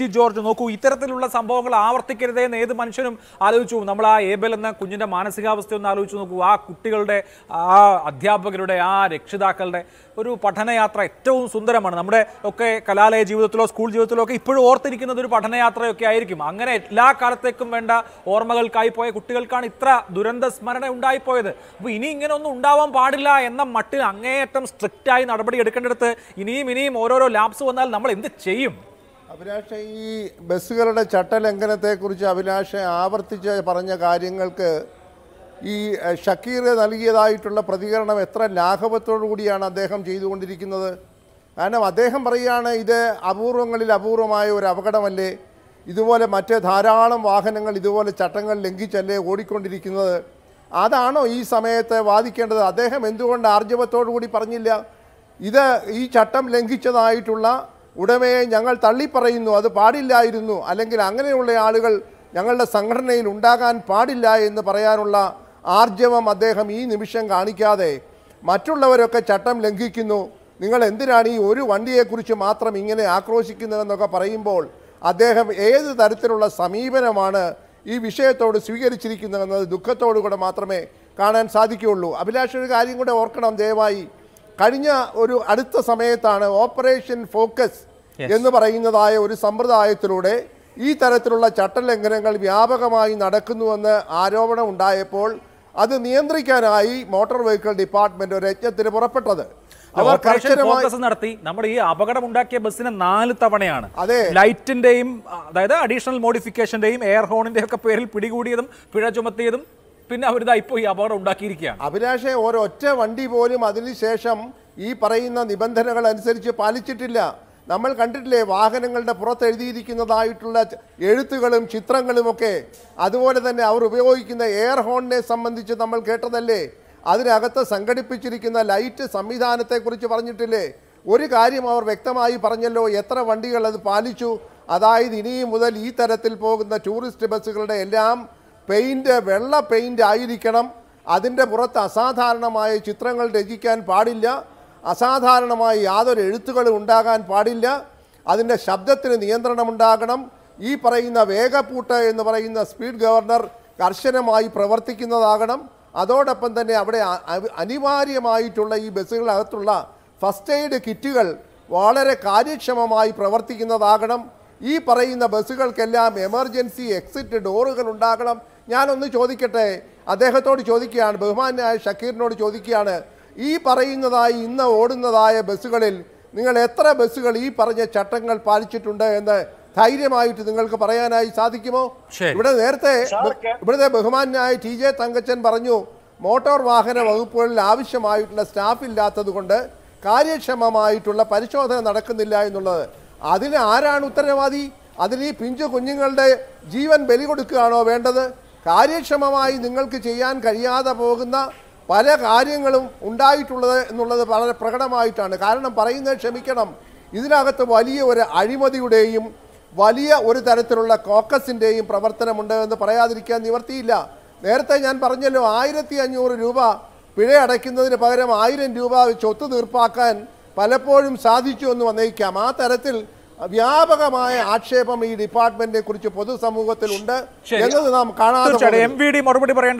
T George നോക്കൂ ഇത്തരത്തിലുള്ള സംഭവങ്ങൾ ആവർത്തിക്കരുതേ എന്ന് ഏത് മനുഷ്യനും ആലോചിച്ചു നമ്മൾ ആ ഏബൽ എന്ന കുഞ്ഞിൻ്റെ മാനസികാവസ്ഥ ഒന്ന് ആലോചിച്ച് നോക്കൂ ആ കുട്ടികളുടെ ആ അധ്യാപകരുടെ ആ രക്ഷിതാക്കളുടെ ഒരു പഠനയാത്ര ഏറ്റവും സുന്ദരമാണ് നമ്മുടെ ഒക്കെ കലാലയ ജീവിതത്തിലോ സ്കൂൾ ജീവിതത്തിലോ ഒക്കെ ഇപ്പോഴും ഓർത്തിരിക്കുന്നത് ഒരു പഠനയാത്രയൊക്കെ ആയിരിക്കും അങ്ങനെ എല്ലാ കാലത്തേക്കും വേണ്ട ഓർമ്മകൾക്കായി പോയ കുട്ടികൾക്കാണ് ഇത്ര ദുരന്ത സ്മരണ ഉണ്ടായിപ്പോയത് അപ്പോൾ ഇനി ഇങ്ങനെ ഒന്നും ഉണ്ടാവാൻ പാടില്ല എന്ന മട്ടിൽ അങ്ങേയറ്റം സ്ട്രിക്റ്റായി നടപടി എടുക്കേണ്ടടുത്ത് ഇനിയും ഇനിയും ഓരോരോ ലാബ്സ് വന്നാൽ നമ്മൾ എന്ത് ചെയ്യും അഭിലാഷ ഈ ബസ്സുകളുടെ ചട്ടലംഘനത്തെക്കുറിച്ച് അഭിലാഷ ആവർത്തിച്ച് പറഞ്ഞ കാര്യങ്ങൾക്ക് ഈ ഷക്കീർ നൽകിയതായിട്ടുള്ള പ്രതികരണം എത്ര ലാഘവത്തോടു കൂടിയാണ് അദ്ദേഹം ചെയ്തുകൊണ്ടിരിക്കുന്നത് കാരണം അദ്ദേഹം പറയുകയാണ് ഇത് അപൂർവങ്ങളിൽ അപൂർവമായ ഒരു അപകടമല്ലേ ഇതുപോലെ മറ്റ് ധാരാളം വാഹനങ്ങൾ ഇതുപോലെ ചട്ടങ്ങൾ ലംഘിച്ചല്ലേ ഓടിക്കൊണ്ടിരിക്കുന്നത് അതാണോ ഈ സമയത്ത് വാദിക്കേണ്ടത് അദ്ദേഹം എന്തുകൊണ്ട് ആർജവത്തോടു കൂടി പറഞ്ഞില്ല ഇത് ഈ ചട്ടം ലംഘിച്ചതായിട്ടുള്ള ഉടമയെ ഞങ്ങൾ തള്ളിപ്പറയുന്നു അത് പാടില്ലായിരുന്നു അല്ലെങ്കിൽ അങ്ങനെയുള്ള ആളുകൾ ഞങ്ങളുടെ സംഘടനയിൽ ഉണ്ടാകാൻ പാടില്ല എന്ന് പറയാനുള്ള ആർജവം അദ്ദേഹം ഈ നിമിഷം കാണിക്കാതെ മറ്റുള്ളവരൊക്കെ ചട്ടം ലംഘിക്കുന്നു നിങ്ങൾ എന്തിനാണ് ഈ ഒരു വണ്ടിയെക്കുറിച്ച് മാത്രം ഇങ്ങനെ ആക്രോശിക്കുന്നതെന്നൊക്കെ പറയുമ്പോൾ അദ്ദേഹം ഏത് തരത്തിലുള്ള സമീപനമാണ് ഈ വിഷയത്തോട് സ്വീകരിച്ചിരിക്കുന്നതെന്നത് ദുഃഖത്തോടു കൂടെ മാത്രമേ കാണാൻ സാധിക്കുകയുള്ളൂ അഭിലാഷ് ഒരു കാര്യം കൂടെ ഓർക്കണം ദയവായി കഴിഞ്ഞ ഒരു അടുത്ത സമയത്താണ് ഓപ്പറേഷൻ ഫോക്കസ് എന്ന് പറയുന്നതായ ഒരു സമ്പ്രദായത്തിലൂടെ ഈ തരത്തിലുള്ള ചട്ടലംഘനങ്ങൾ വ്യാപകമായി നടക്കുന്നുവെന്ന് ആരോപണം ഉണ്ടായപ്പോൾ അത് നിയന്ത്രിക്കാനായി മോട്ടോർ വെഹിക്കിൾ ഡിപ്പാർട്ട്മെന്റ് ഒരു യജ്ഞത്തിന് പുറപ്പെട്ടത് ഫോക്കസ് നടത്തി നമ്മുടെ ഈ അപകടം ഉണ്ടാക്കിയ ബസ്സിന് നാല് തവണയാണ് ലൈറ്റിന്റെയും അതായത് അഡീഷണൽ മോഡിഫിക്കേഷന്റെയും എയർ ഹോണിന്റെ ഒക്കെ പേരിൽ പിടികൂടിയതും പിഴ ചുമത്തിയതും പിന്നെ അവരിതാ ഇപ്പോൾ ഈ അപകടം ഉണ്ടാക്കിയിരിക്കുകയാണ് അഭിലാഷെ ഒരൊറ്റ വണ്ടി പോലും അതിനുശേഷം ഈ പറയുന്ന നിബന്ധനകൾ അനുസരിച്ച് പാലിച്ചിട്ടില്ല നമ്മൾ കണ്ടിട്ടില്ലേ വാഹനങ്ങളുടെ പുറത്ത് എഴുതിയിരിക്കുന്നതായിട്ടുള്ള എഴുത്തുകളും ഒക്കെ അതുപോലെ തന്നെ അവർ ഉപയോഗിക്കുന്ന എയർ ഹോണിനെ സംബന്ധിച്ച് നമ്മൾ കേട്ടതല്ലേ അതിനകത്ത് സംഘടിപ്പിച്ചിരിക്കുന്ന ലൈറ്റ് സംവിധാനത്തെക്കുറിച്ച് പറഞ്ഞിട്ടില്ലേ ഒരു കാര്യം അവർ വ്യക്തമായി പറഞ്ഞല്ലോ എത്ര വണ്ടികൾ അത് പാലിച്ചു അതായത് ഇനിയും മുതൽ ഈ തരത്തിൽ പോകുന്ന ടൂറിസ്റ്റ് ബസ്സുകളുടെ എല്ലാം പെയിൻറ്റ് വെള്ള പെയിൻ്റ് ആയിരിക്കണം അതിൻ്റെ പുറത്ത് അസാധാരണമായ ചിത്രങ്ങൾ രചിക്കാൻ പാടില്ല അസാധാരണമായ യാതൊരു എഴുത്തുകളും ഉണ്ടാകാൻ പാടില്ല അതിൻ്റെ ശബ്ദത്തിന് നിയന്ത്രണമുണ്ടാകണം ഈ പറയുന്ന വേഗപ്പൂട്ട് എന്ന് പറയുന്ന സ്പീഡ് ഗവർണർ കർശനമായി പ്രവർത്തിക്കുന്നതാകണം അതോടൊപ്പം തന്നെ അവിടെ അനിവാര്യമായിട്ടുള്ള ഈ ബസ്സുകളകത്തുള്ള ഫസ്റ്റ് എയ്ഡ് കിറ്റുകൾ വളരെ കാര്യക്ഷമമായി പ്രവർത്തിക്കുന്നതാകണം ഈ പറയുന്ന ബസ്സുകൾക്കെല്ലാം എമർജൻസി എക്സിറ്റ് ഡോറുകൾ ഉണ്ടാകണം ഞാനൊന്ന് ചോദിക്കട്ടെ അദ്ദേഹത്തോട് ചോദിക്കുകയാണ് ബഹുമാനായ ഷക്കീറിനോട് ചോദിക്കുകയാണ് ഈ പറയുന്നതായി ഇന്ന് ഓടുന്നതായ ബസ്സുകളിൽ നിങ്ങൾ എത്ര ബസ്സുകൾ ഈ പറഞ്ഞ ചട്ടങ്ങൾ പാലിച്ചിട്ടുണ്ട് എന്ന് ധൈര്യമായിട്ട് നിങ്ങൾക്ക് പറയാനായി സാധിക്കുമോ ഇവിടെ നേരത്തെ ഇവിടുത്തെ ബഹുമാനായ ടി ജെ തങ്കച്ചൻ പറഞ്ഞു മോട്ടോർ വാഹന വകുപ്പുകളിൽ ആവശ്യമായിട്ടുള്ള സ്റ്റാഫ് ഇല്ലാത്തത് കൊണ്ട് കാര്യക്ഷമമായിട്ടുള്ള പരിശോധന നടക്കുന്നില്ല എന്നുള്ളത് അതിന് ആരാണ് ഉത്തരവാദി അതിന് ഈ പിഞ്ചു കുഞ്ഞുങ്ങളുടെ ജീവൻ ബലി കൊടുക്കുകയാണോ വേണ്ടത് കാര്യക്ഷമമായി നിങ്ങൾക്ക് ചെയ്യാൻ കഴിയാതെ പോകുന്ന പല കാര്യങ്ങളും ഉണ്ടായിട്ടുള്ളത് എന്നുള്ളത് വളരെ പ്രകടമായിട്ടാണ് കാരണം പറയുന്നത് ക്ഷമിക്കണം ഇതിനകത്ത് വലിയ ഒരു അഴിമതിയുടെയും വലിയ ഒരു തരത്തിലുള്ള കോക്കസിൻ്റെയും പ്രവർത്തനമുണ്ട് എന്ന് പറയാതിരിക്കാൻ നിവർത്തിയില്ല നേരത്തെ ഞാൻ പറഞ്ഞല്ലോ ആയിരത്തി അഞ്ഞൂറ് രൂപ പിഴ അടയ്ക്കുന്നതിന് പകരം ആയിരം രൂപ വെച്ച് ഒത്തു തീർപ്പാക്കാൻ പലപ്പോഴും സാധിച്ചു എന്ന് വന്നേക്കാം ആ തരത്തിൽ വ്യാപകമായ ആക്ഷേപം ഈ ഡിപ്പാർട്ട്മെന്റിനെ കുറിച്ച് പൊതുസമൂഹത്തിൽ ഉണ്ട് എന്നത് നാം കാണാതെ മറുപടി പറയേണ്ട